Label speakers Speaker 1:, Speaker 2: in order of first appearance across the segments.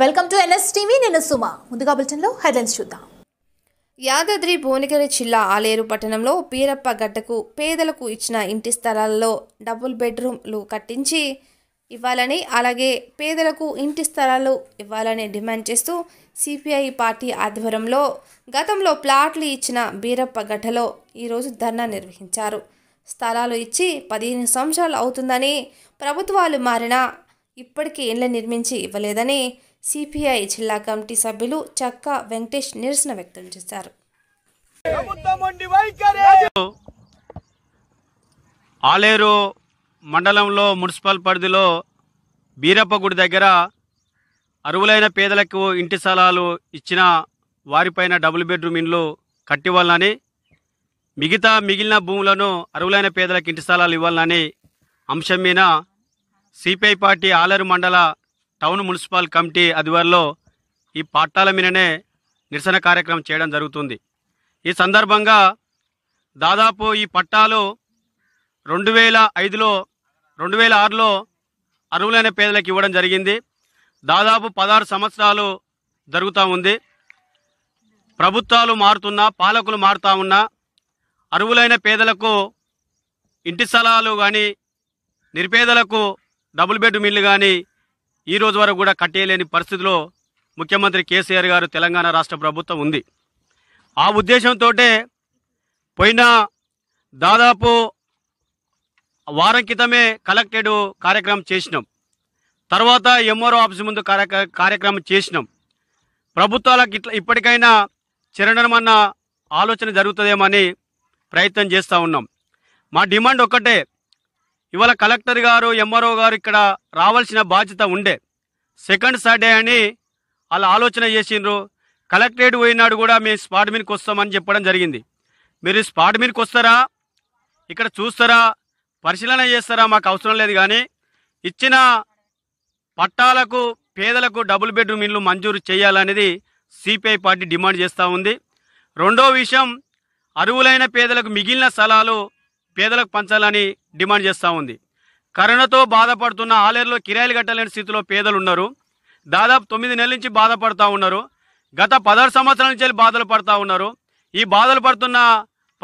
Speaker 1: welcome to NS TV నేను సుమ ముందుగా బులెటిన్లో హెడ్లైన్స్ చూద్దాం యాదాద్రి భువనగిరి జిల్లా ఆలేరు పట్టణంలో పీరప్ప గడ్డకు పేదలకు ఇచ్చిన ఇంటి స్థలాల్లో డబుల్ బెడ్రూమ్లు కట్టించి ఇవ్వాలని అలాగే పేదలకు ఇంటి స్థలాలు ఇవ్వాలని డిమాండ్ చేస్తూ సిపిఐ పార్టీ ఆధ్వర్యంలో గతంలో ప్లాట్లు ఇచ్చిన బీరప్ప గడ్డలో ఈరోజు ధర్నా నిర్వహించారు స్థలాలు ఇచ్చి పదిహేను సంవత్సరాలు అవుతుందని ప్రభుత్వాలు మారినా ఇప్పటికీ ఇళ్ళ నిర్మించి ఇవ్వలేదని సిపిఐ జిల్లా కమిటీ సభ్యులు చక్కా వెంకటేష్ నిరసన వ్యక్తం చేశారు
Speaker 2: ఆలేరు మండలంలో మున్సిపల్ పరిధిలో బీరప్పగుడి దగ్గర అరువులైన పేదలకు ఇంటి స్థలాలు ఇచ్చిన వారిపైన డబుల్ బెడ్రూమ్ ఇండ్లు కట్టివ్వాలని మిగతా మిగిలిన భూములను అరువులైన పేదలకు ఇంటి స్థలాలు ఇవ్వాలని అంశం మీద సిపిఐ పార్టీ ఆలేరు మండల టౌన్ మున్సిపల్ కమిటీ ఆధ్వర్యంలో ఈ పాఠాల మీదనే నిరసన కార్యక్రమం చేయడం జరుగుతుంది ఈ సందర్భంగా దాదాపు ఈ పట్టాలు రెండు వేల ఐదులో రెండు వేల ఆరులో అర్హులైన పేదలకు ఇవ్వడం జరిగింది దాదాపు పదహారు సంవత్సరాలు జరుగుతూ ఉంది ప్రభుత్వాలు మారుతున్నా పాలకులు మారుతూ ఉన్నా అర్హులైన పేదలకు ఇంటి స్థలాలు కానీ నిరుపేదలకు డబుల్ బెడ్రూమ్ ఇల్లు కానీ ఈ రోజు వరకు కూడా కట్టేయలేని పరిస్థితిలో ముఖ్యమంత్రి కేసీఆర్ గారు తెలంగాణ రాష్ట్ర ప్రభుత్వం ఉంది ఆ ఉద్దేశంతో పోయిన దాదాపు వారం క్రితమే కలెక్టెడ్ కార్యక్రమం చేసినాం తర్వాత ఎంఆర్ఓ ఆఫీస్ ముందు కార్యక్రమం చేసినాం ప్రభుత్వాలకు ఇట్లా ఇప్పటికైనా చిరణమన్న ఆలోచన జరుగుతుందేమని ప్రయత్నం చేస్తూ ఉన్నాం మా డిమాండ్ ఒక్కటే ఇవాళ కలెక్టర్ గారు ఎంఆర్ఓ గారు ఇక్కడ రావాల్సిన బాధ్యత ఉండే సెకండ్ సాటర్డే అని వాళ్ళు ఆలోచన చేసిండ్రు కలెక్టరేట్ పోయినాడు కూడా మేము స్పాట్ మీదకి వస్తామని చెప్పడం జరిగింది మీరు స్పాట్ మీదకి వస్తారా ఇక్కడ చూస్తారా పరిశీలన చేస్తారా మాకు అవసరం లేదు కానీ ఇచ్చిన పట్టాలకు పేదలకు డబుల్ బెడ్రూమ్ ఇల్లు మంజూరు చేయాలనేది సిపిఐ పార్టీ డిమాండ్ చేస్తూ ఉంది రెండో విషయం అరువులైన పేదలకు మిగిలిన స్థలాలు పేదలకు పంచాలని డిమాండ్ చేస్తూ ఉంది కరోనాతో బాధపడుతున్న ఆలేరులో కిరాయిలు కట్టలేని స్థితిలో పేదలు ఉన్నారు దాదాపు తొమ్మిది నెలల నుంచి బాధపడుతూ ఉన్నారు గత పదహారు సంవత్సరాల నుంచి బాధలు పడుతూ ఉన్నారు ఈ బాధలు పడుతున్న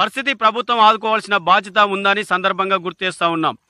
Speaker 2: పరిస్థితి ప్రభుత్వం ఆదుకోవాల్సిన బాధ్యత ఉందని సందర్భంగా గుర్తు చేస్తూ ఉన్నాం